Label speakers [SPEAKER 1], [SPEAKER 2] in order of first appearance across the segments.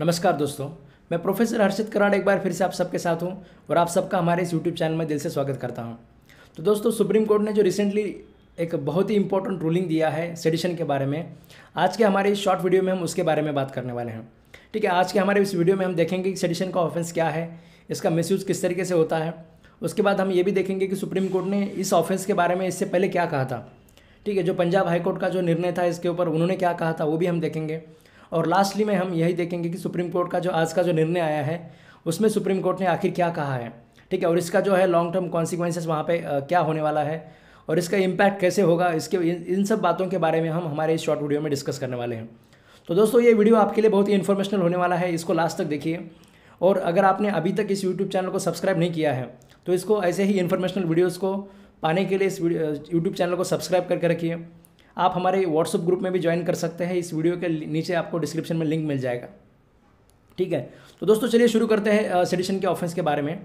[SPEAKER 1] नमस्कार दोस्तों मैं प्रोफेसर हर्षित कराड़ एक बार फिर से आप सबके साथ हूं और आप सबका हमारे इस यूट्यूब चैनल में दिल से स्वागत करता हूं तो दोस्तों सुप्रीम कोर्ट ने जो रिसेंटली एक बहुत ही इंपॉर्टेंट रूलिंग दिया है सेडिशन के बारे में आज के हमारे इस शॉर्ट वीडियो में हम उसके बारे में बात करने वाले हैं ठीक है आज के हमारे इस वीडियो में हम देखेंगे कि सेडिशन का ऑफेंस क्या है इसका मिस किस तरीके से होता है उसके बाद हम ये भी देखेंगे कि सुप्रीम कोर्ट ने इस ऑफेंस के बारे में इससे पहले क्या कहा था ठीक है जो पंजाब हाईकोर्ट का जो निर्णय था इसके ऊपर उन्होंने क्या कहा था वो भी हम देखेंगे और लास्टली में हम यही देखेंगे कि सुप्रीम कोर्ट का जो आज का जो निर्णय आया है उसमें सुप्रीम कोर्ट ने आखिर क्या कहा है ठीक है और इसका जो है लॉन्ग टर्म कॉन्सिक्वेंसेस वहाँ पे क्या होने वाला है और इसका इम्पैक्ट कैसे होगा इसके इन सब बातों के बारे में हम हमारे इस शॉर्ट वीडियो में डिस्कस करने वाले हैं तो दोस्तों ये वीडियो आपके लिए बहुत ही इन्फॉर्मेशनल होने वाला है इसको लास्ट तक देखिए और अगर आपने अभी तक इस यूट्यूब चैनल को सब्सक्राइब नहीं किया है तो इसको ऐसे ही इन्फॉर्मेशनल वीडियोज़ को पाने के लिए इस यूट्यूब चैनल को सब्सक्राइब करके रखिए आप हमारे व्हाट्सअप ग्रुप में भी ज्वाइन कर सकते हैं इस वीडियो के नीचे आपको डिस्क्रिप्शन में लिंक मिल जाएगा ठीक है तो दोस्तों चलिए शुरू करते हैं सेडिशन के ऑफेंस के बारे में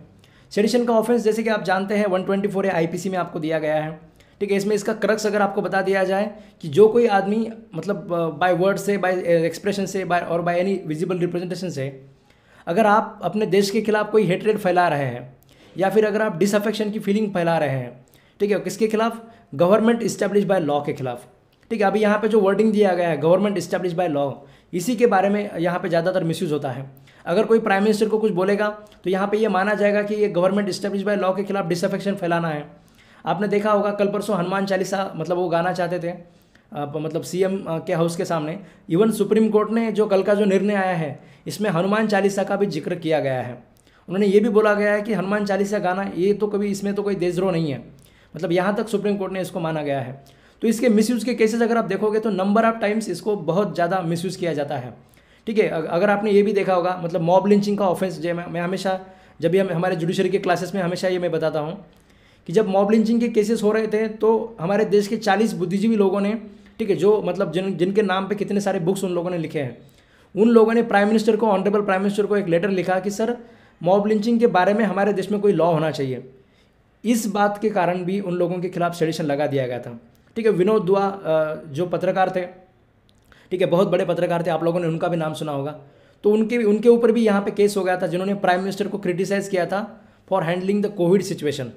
[SPEAKER 1] सेडिशन का ऑफेंस जैसे कि आप जानते हैं 124 ए आईपीसी में आपको दिया गया है ठीक है इसमें इसका क्रक्स अगर आपको बता दिया जाए कि जो कोई आदमी मतलब बाय वर्ड से बाय एक्सप्रेशन से बाय और बाय एनी विजिबल रिप्रेजेंटेशन से अगर आप अपने देश के खिलाफ कोई हेटरेट फैला रहे हैं या फिर अगर आप डिसअफेक्शन की फीलिंग फैला रहे हैं ठीक है किसके खिलाफ गवर्नमेंट इस्टेब्लिश बाय लॉ के खिलाफ ठीक है अभी यहाँ पे जो वर्डिंग दिया गया है गवर्नमेंट इस्टेब्लिश बाय लॉ इसी के बारे में यहाँ पे ज़्यादातर मिस होता है अगर कोई प्राइम मिनिस्टर को कुछ बोलेगा तो यहाँ पे ये यह माना जाएगा कि ये गवर्नमेंट इस्टेब्लिश बाय लॉ के खिलाफ डिसअफेक्शन फैलाना है आपने देखा होगा कल परसों हनुमान चालीसा मतलब वो गाना चाहते थे आप, मतलब सी के हाउस के सामने इवन सुप्रीम कोर्ट ने जो कल का जो निर्णय आया है इसमें हनुमान चालीसा का भी जिक्र किया गया है उन्होंने ये भी बोला गया है कि हनुमान चालीसा गाना ये तो कभी इसमें तो कोई देशद्रोह नहीं है मतलब यहाँ तक सुप्रीम कोर्ट ने इसको माना गया है तो इसके मिसयूज़ के केसेस अगर आप देखोगे तो नंबर ऑफ टाइम्स इसको बहुत ज़्यादा मिसयूज़ किया जाता है ठीक है अगर आपने ये भी देखा होगा मतलब मॉब लिंचिंग का ऑफेंस जो मैं हमेशा जब भी हम हमारे जुडिशरी के क्लासेस में हमेशा ये मैं बताता हूँ कि जब मॉब लिंचिंग के केसेस हो रहे थे तो हमारे देश के 40 बुद्धिजीवी लोगों ने ठीक है जो मतलब जिन जिनके नाम पे कितने सारे बुक्स उन लोगों ने लिखे हैं उन लोगों ने प्राइम मिनिस्टर को ऑनरेबल प्राइम मिनिस्टर को एक लेटर लिखा कि सर मॉब लिंचिंग के बारे में हमारे देश में कोई लॉ होना चाहिए इस बात के कारण भी उन लोगों के खिलाफ सेडिशन लगा दिया गया था ठीक है विनोद दुआ जो पत्रकार थे ठीक है बहुत बड़े पत्रकार थे आप लोगों ने उनका भी नाम सुना होगा तो उनके भी उनके ऊपर भी यहाँ पे केस हो गया था जिन्होंने प्राइम मिनिस्टर को क्रिटिसाइज़ किया था for handling the covid situation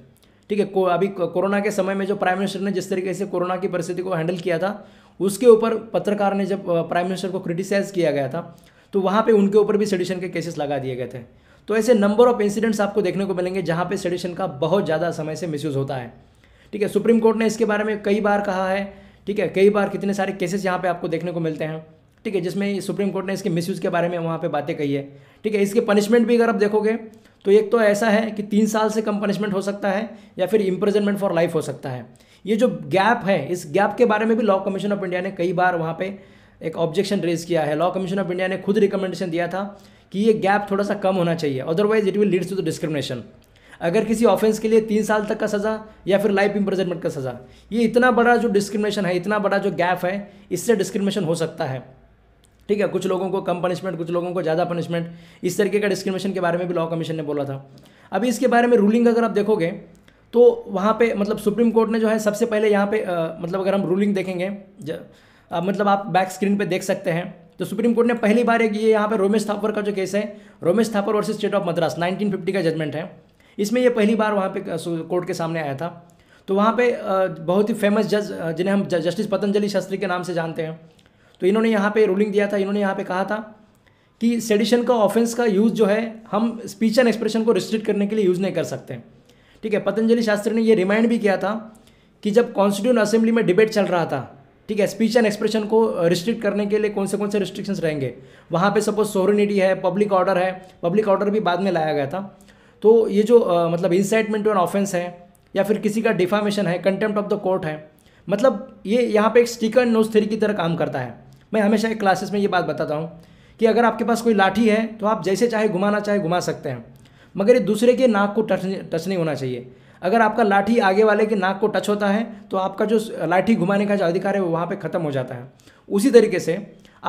[SPEAKER 1] ठीक है को, अभी कोरोना के समय में जो प्राइम मिनिस्टर ने जिस तरीके से कोरोना की परिस्थिति को हैंडल किया था उसके ऊपर पत्रकार ने जब प्राइम मिनिस्टर को क्रिटिसाइज़ किया गया था तो वहाँ पर उनके ऊपर भी सडिशन के केसेस लगा दिए गए थे तो ऐसे नंबर ऑफ इंसिडेंट्स आपको देखने को मिलेंगे जहाँ पे सेडिशन का बहुत ज़्यादा समय से मिसयूज़ होता है ठीक है सुप्रीम कोर्ट ने इसके बारे में कई बार कहा है ठीक है कई बार कितने सारे केसेस यहाँ पर आपको देखने को मिलते हैं ठीक है जिसमें सुप्रीम कोर्ट ने इसके मिसयूज़ के बारे में वहाँ पर बातें कही है ठीक है इसके पनिशमेंट भी अगर आप देखोगे तो एक तो ऐसा है कि तीन साल से कम पनिशमेंट हो सकता है या फिर इम्प्रेजनमेंट फॉर लाइफ हो सकता है ये जो गैप है इस गैप के बारे में भी लॉ कमीशन ऑफ इंडिया ने कई बार वहाँ पर एक ऑब्जेक्शन रेज किया है लॉ कमीशन ऑफ इंडिया ने खुद रिकमेंडेशन दिया था कि ये गैप थोड़ा सा कम होना चाहिए otherwise it will leads to the discrimination अगर किसी ऑफेंस के लिए तीन साल तक का सज़ा या फिर लाइफ इंप्रजनमेंट का सज़ा ये इतना बड़ा जो डिस्क्रिमिनेशन है इतना बड़ा जो गैप है इससे डिस्क्रिमिनेशन हो सकता है ठीक है कुछ लोगों को कम पनिशमेंट कुछ लोगों को ज़्यादा पनिशमेंट इस तरीके का डिस्क्रिमिनेशन के बारे में भी लॉ कमीशन ने बोला था अभी इसके बारे में रूलिंग अगर आप देखोगे तो वहाँ पे मतलब सुप्रीम कोर्ट ने जो है सबसे पहले यहाँ पे आ, मतलब अगर हम रूलिंग देखेंगे मतलब आप बैक स्क्रीन पे देख सकते हैं तो सुप्रीम कोर्ट ने पहली बार एक ये यहाँ पे रोमेश थापर का जो केस है Romesh Thapar versus state of Madras 1950 का जजमेंट है इसमें ये पहली बार वहाँ पे कोर्ट के सामने आया था तो वहाँ पे बहुत ही फेमस जज जिन्हें हम जस्टिस पतंजलि शास्त्री के नाम से जानते हैं तो इन्होंने यहाँ पे रूलिंग दिया था इन्होंने यहाँ पे कहा था कि सेडिशन का ऑफेंस का यूज़ जो है हम स्पीच एंड एक्सप्रेशन को रिस्ट्रिक्ट करने के लिए यूज़ नहीं कर सकते ठीक है पतंजलि शास्त्री ने ये रिमाइंड भी किया था कि जब कॉन्स्टिट्यूशन असेंबली में डिबेट चल रहा था ठीक है स्पीच एंड एक्सप्रेशन को रिस्ट्रिक्ट uh, करने के लिए कौन से कौन से रिस्ट्रिक्शंस रहेंगे वहाँ पे सपोज सोरिनिटी है पब्लिक ऑर्डर है पब्लिक ऑर्डर भी बाद में लाया गया था तो ये जो आ, uh, मतलब इंसाइटमेंट एंड ऑफेंस है या फिर किसी का डिफामेशन है कंटेम्प्ट ऑफ द कोर्ट है मतलब ये यहाँ पे एक स्टिकर नोज थेरी की तरह काम करता है मैं हमेशा एक क्लासेस में ये बात बताता हूँ कि अगर आपके पास कोई लाठी है तो आप जैसे चाहे घुमाना चाहे घुमा सकते हैं मगर ये दूसरे के नाक को टच नहीं होना चाहिए अगर आपका लाठी आगे वाले के नाक को टच होता है तो आपका जो लाठी घुमाने का जो अधिकार है वो वहाँ पर ख़त्म हो जाता है उसी तरीके से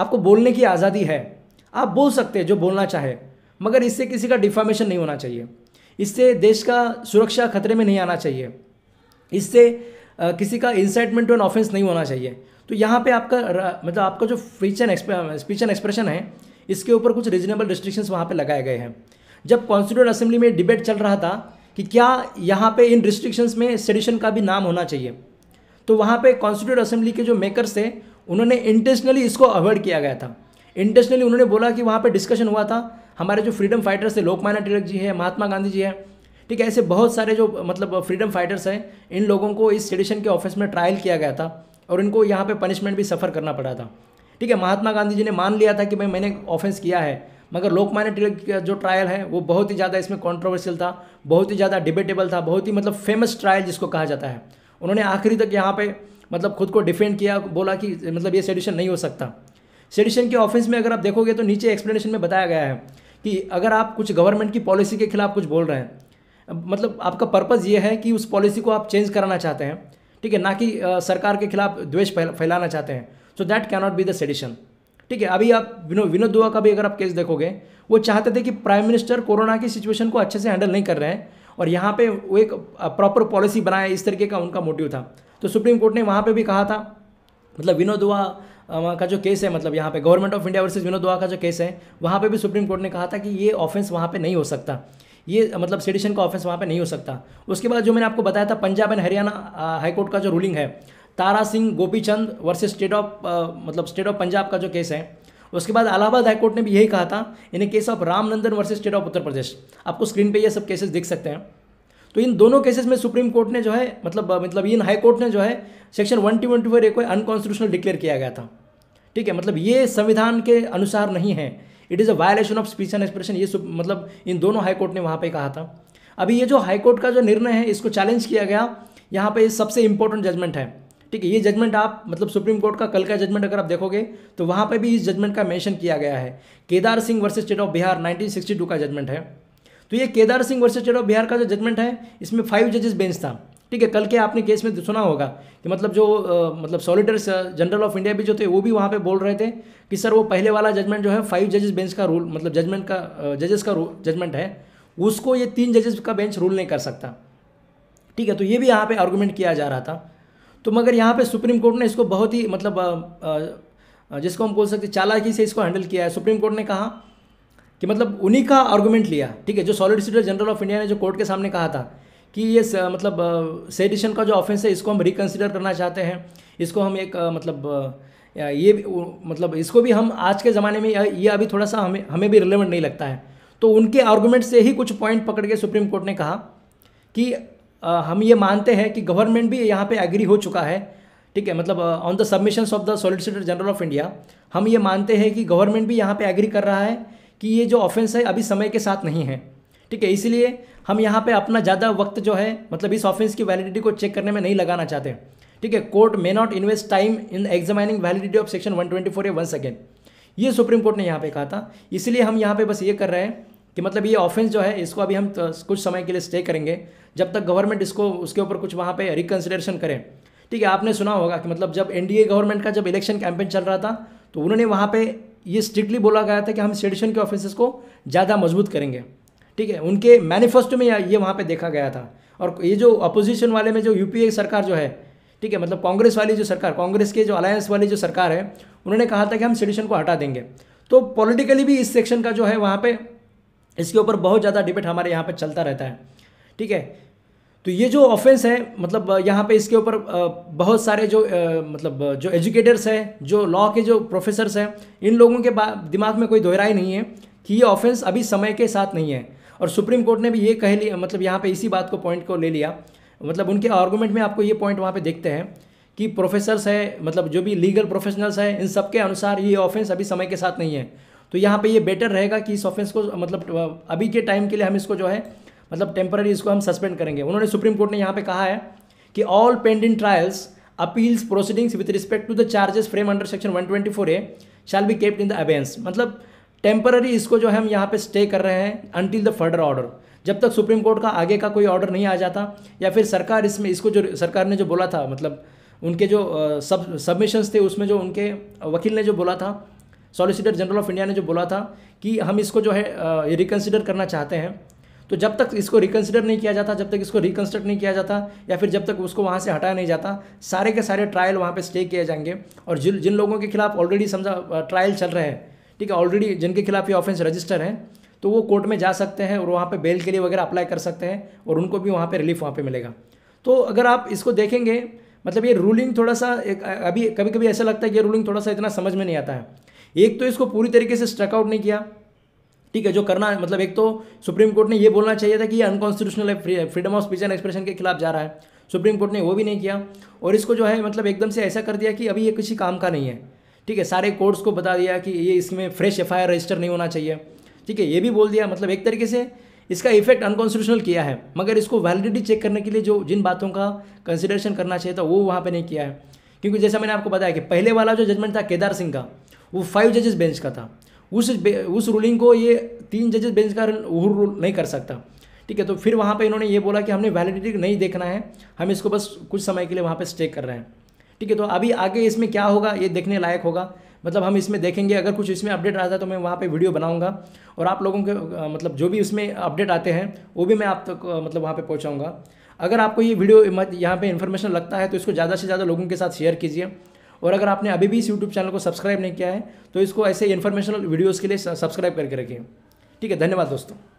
[SPEAKER 1] आपको बोलने की आज़ादी है आप बोल सकते हैं जो बोलना चाहे मगर इससे किसी का डिफामेशन नहीं होना चाहिए इससे देश का सुरक्षा खतरे में नहीं आना चाहिए इससे किसी का इंसाइटमेंट टू ऑफेंस नहीं होना चाहिए तो यहाँ पे आपका मतलब आपका जो speech and speech and expression है इसके ऊपर कुछ रीजनेबल रिस्ट्रिक्शंस वहाँ पे लगाए गए हैं जब कॉन्स्टिट्यूट असेंबली में डिबेट चल रहा था कि क्या यहाँ पे इन रिस्ट्रिक्शंस में सेडिशन का भी नाम होना चाहिए तो वहाँ पे कॉन्स्टिट्यूट असेंबली के जो मेकर्स थे उन्होंने इंटेंशनली इसको अवॉइड किया गया था इंटेंशनली उन्होंने बोला कि वहाँ पे डिस्कशन हुआ था हमारे जो फ्रीडम फाइटर्स थे लोकमान्य टिलक जी है महात्मा गांधी जी है ठीक है ऐसे बहुत सारे जो मतलब फ्रीडम फाइटर्स हैं इन लोगों को इस सेडिशन के ऑफिस में ट्रायल किया गया था और इनको यहाँ पर पनिशमेंट भी सफ़र करना पड़ा था ठीक है महात्मा गांधी जी ने मान लिया था कि भाई मैंने ऑफेंस किया है मगर लोकमान्य टिलक का जो ट्रायल है वो बहुत ही ज़्यादा इसमें कॉन्ट्रोवर्शियल था बहुत ही ज़्यादा डिबेटेबल था बहुत ही मतलब फेमस ट्रायल जिसको कहा जाता है उन्होंने आखिरी तक यहाँ पे मतलब खुद को डिफेंड किया बोला कि मतलब ये सेडिशन नहीं हो सकता सेडिशन के ऑफिस में अगर आप देखोगे तो नीचे एक्सप्लेनेशन में बताया गया है कि अगर आप कुछ गवर्नमेंट की पॉलिसी के खिलाफ कुछ बोल रहे हैं मतलब आपका पर्पज़ ये है कि उस पॉलिसी को आप चेंज कराना चाहते हैं ठीक है ना कि सरकार के खिलाफ द्वेष फैलाना चाहते हैं so that cannot be the sedition ठीक है अभी आप विनो विनोद दुआ का भी अगर आप केस देखोगे वो चाहते थे कि प्राइम मिनिस्टर कोरोना की सिचुएशन को अच्छे से हैंडल नहीं कर रहे हैं और यहाँ पे वो एक प्रॉपर पॉलिसी बनाए इस तरीके का उनका मोटिव था तो सुप्रीम कोर्ट ने वहाँ पर भी कहा था मतलब विनोद दुआ का जो केस है मतलब यहाँ पे government of India versus Vinod Dua का जो केस है वहाँ पे भी सुप्रीम कोर्ट ने कहा था कि ये ऑफेंस वहाँ पे नहीं हो सकता ये मतलब सेडिशन का ऑफेंस वहाँ पे नहीं हो सकता उसके बाद जो मैंने आपको बताया था पंजाब एंड हरियाणा हाईकोर्ट का जो रूलिंग है Tara Singh Gopichand versus state of मतलब स्टेट ऑफ पंजाब का जो केस है उसके बाद अलाहाबाद हाईकोर्ट ने भी यही कहा था in case of Ramnandan versus state of Uttar Pradesh आपको स्क्रीन पे ये सब केसेस दिख सकते हैं तो इन दोनों केसेस में सुप्रीम कोर्ट ने जो है मतलब मतलब इन हाई कोर्ट ने जो है section one two one four A को अनकॉन्स्टिट्यूशनल डिक्लेयर किया गया था ठीक है मतलब ये संविधान के अनुसार नहीं है it is a violation of speech and expression ये मतलब इन दोनों हाईकोर्ट ने वहाँ पर कहा था अभी ये जो हाईकोर्ट का जो निर्णय है इसको चैलेंज किया गया यहाँ पर सबसे इंपॉर्टेंट जजमेंट है ठीक है ये जजमेंट आप मतलब सुप्रीम कोर्ट का कल का जजमेंट अगर आप देखोगे तो वहाँ पर भी इस जजमेंट का मैंशन किया गया है Kedar Singh versus state of Bihar nineteen का जजमेंट है तो ये Kedar Singh versus state of Bihar का जो जजमेंट है इसमें फाइव जजेस बेंच था ठीक है कल के आपने केस में सुना होगा कि मतलब जो आ, मतलब सॉलिटर जनरल ऑफ इंडिया भी जो थे वो भी वहाँ पे बोल रहे थे कि सर वो पहले वाला जजमेंट जो है फाइव जजेस बेंच का रूल मतलब जजमेंट का जजेस का जजमेंट है उसको ये तीन जजेस का बेंच रूल नहीं कर सकता ठीक है तो ये भी यहाँ पे आर्गूमेंट किया जा रहा था तो मगर यहाँ पे सुप्रीम कोर्ट ने इसको बहुत ही मतलब आ, आ, जिसको हम बोल सकते चालाकी से इसको हैंडल किया है सुप्रीम कोर्ट ने कहा कि मतलब उन्हीं का आर्गूमेंट लिया ठीक है जो सॉलिसिटर जनरल ऑफ इंडिया ने जो कोर्ट के सामने कहा था कि ये स, मतलब सेडिशन का जो ऑफेंस है इसको हम रिकन्सिडर करना चाहते हैं इसको हम एक मतलब ये मतलब इसको भी हम आज के ज़माने में ये अभी थोड़ा सा हमें हमें भी रिलेवेंट नहीं लगता है तो उनके आर्गूमेंट से ही कुछ पॉइंट पकड़ के सुप्रीम कोर्ट ने कहा कि हम ये मानते हैं कि गवर्नमेंट भी यहाँ पे एग्री हो चुका है ठीक है मतलब on the submissions of the solicitor general of India हम ये मानते हैं कि गवर्नमेंट भी यहाँ पे एग्री कर रहा है कि ये जो ऑफेंस है अभी समय के साथ नहीं है ठीक है इसीलिए हम यहाँ पे अपना ज़्यादा वक्त जो है मतलब इस ऑफेंस की वैलिडिटी को चेक करने में नहीं लगाना चाहते ठीक है court may not invest time in examining validity of section one twenty four A one second ये सुप्रीम कोर्ट ने यहाँ पे कहा था इसलिए हम यहाँ पे बस ये कर रहे हैं कि मतलब ये ऑफेंस जो है इसको अभी हम कुछ समय के लिए स्टे करेंगे जब तक गवर्नमेंट इसको उसके ऊपर कुछ वहाँ पे रिकन्सिडरेशन करें ठीक है आपने सुना होगा कि मतलब जब एनडीए गवर्नमेंट का जब इलेक्शन कैंपेन चल रहा था तो उन्होंने वहाँ पे ये स्ट्रिक्टली बोला गया था कि हम सेडिशन के ऑफेंसेस को ज़्यादा मजबूत करेंगे ठीक है उनके मैनिफेस्टो में ये वहाँ पर देखा गया था और ये जो अपोजिशन वाले में जो यू सरकार जो है ठीक है मतलब कांग्रेस वाली जो सरकार कांग्रेस के जो अलायंस वाली जो सरकार है उन्होंने कहा था कि हम सेडिशन को हटा देंगे तो पॉलिटिकली भी इस सेक्शन का जो है वहाँ पर इसके ऊपर बहुत ज़्यादा डिबेट हमारे यहाँ पर चलता रहता है ठीक है तो ये जो ऑफेंस है मतलब यहाँ पे इसके ऊपर बहुत सारे जो मतलब जो एजुकेटर्स हैं जो लॉ के जो प्रोफेसर्स हैं इन लोगों के दिमाग में कोई दोहराई नहीं है कि ये ऑफेंस अभी समय के साथ नहीं है और सुप्रीम कोर्ट ने भी ये कह लिया मतलब यहाँ पे इसी बात को पॉइंट को ले लिया मतलब उनके आर्गूमेंट में आपको ये पॉइंट वहाँ पर देखते हैं कि प्रोफेसर्स है मतलब जो भी लीगल प्रोफेशनल्स हैं इन सब के अनुसार ये ऑफेंस अभी समय के साथ नहीं है तो यहाँ पे ये बेटर रहेगा कि इस ऑफेंस को मतलब अभी के टाइम के लिए हम इसको जो है मतलब टेम्पररी इसको हम सस्पेंड करेंगे उन्होंने सुप्रीम कोर्ट ने यहाँ पे कहा है कि all pending trials appeals proceedings with respect to the charges frame under section four A shall be kept in the abeyance मतलब टेम्पररी इसको जो है हम यहाँ पे स्टे कर रहे हैं अनटिल द फर्दर ऑर्डर जब तक सुप्रीम कोर्ट का आगे का कोई ऑर्डर नहीं आ जाता या फिर सरकार इसमें इसको जो सरकार ने जो बोला था मतलब उनके जो सब सबमिशंस थे उसमें जो उनके वकील ने जो बोला था सॉलिसिटर जनरल ऑफ इंडिया ने जो बोला था कि हम इसको जो है रिकन्सिडर करना चाहते हैं तो जब तक इसको रिकन्सिडर नहीं किया जाता जब तक इसको रिकन्स्ट्रक्ट नहीं किया जाता या फिर जब तक उसको वहाँ से हटाया नहीं जाता सारे के सारे ट्रायल वहाँ पर स्टे किए जाएंगे और जिन जिन लोगों के खिलाफ ऑलरेडी समझा ट्रायल चल रहे हैं ठीक है ऑलरेडी जिनके खिलाफ ये ऑफेंस रजिस्टर है तो वो कोर्ट में जा सकते हैं और वहाँ पर बेल के लिए वगैरह अप्लाई कर सकते हैं और उनको भी वहाँ पर रिलीफ वहाँ पर मिलेगा तो अगर आप इसको देखेंगे मतलब ये रूलिंग थोड़ा सा एक अभी कभी कभी ऐसा लगता है कि ये रूलिंग थोड़ा सा इतना समझ में नहीं आता है एक तो इसको पूरी तरीके से स्ट्रक आउट नहीं किया ठीक है जो करना मतलब एक तो सुप्रीम कोर्ट ने ये बोलना चाहिए था कि ये अनकॉन्स्टिट्यूशनल है freedom of speech and expression के खिलाफ जा रहा है सुप्रीम कोर्ट ने वो भी नहीं किया और इसको जो है मतलब एकदम से ऐसा कर दिया कि अभी ये किसी काम का नहीं है ठीक है सारे कोर्ट्स को बता दिया कि ये इसमें फ्रेश एफ रजिस्टर नहीं होना चाहिए ठीक है ये भी बोल दिया मतलब एक तरीके से इसका इफेक्ट अनकॉन्स्टिट्यूशनल किया है मगर इसको वैलिडिटी चेक करने के लिए जो जिन बातों का कंसिडरेशन करना चाहिए था वो वहाँ पर नहीं किया है क्योंकि जैसा मैंने आपको बताया कि पहले वाला जो जजमेंट था केदार सिंह का वो फाइव जजेस बेंच का था उस उस रूलिंग को ये तीन जजेस बेंच का वो रूल नहीं कर सकता ठीक है तो फिर वहाँ पे इन्होंने ये बोला कि हमने वैलिडिटी नहीं देखना है हम इसको बस कुछ समय के लिए वहाँ पे स्टे कर रहे हैं ठीक है तो अभी आगे इसमें क्या होगा ये देखने लायक होगा मतलब हम इसमें देखेंगे अगर कुछ इसमें अपडेट आता है तो मैं वहाँ पे वीडियो बनाऊंगा और आप लोगों के मतलब जो भी इसमें अपडेट आते हैं वो भी मैं आप तक तो, मतलब वहाँ पर पहुँचाऊँगा अगर आपको ये वीडियो यहाँ पर इन्फॉर्मेशन लगता है तो इसको ज़्यादा से ज़्यादा लोगों के साथ शेयर कीजिए और अगर आपने अभी भी इस यूट्यूब चैनल को सब्सक्राइब नहीं किया है तो इसको ऐसे इन्फॉर्मेशनल वीडियोज़ के लिए सब्सक्राइब करके रखें ठीक है धन्यवाद दोस्तों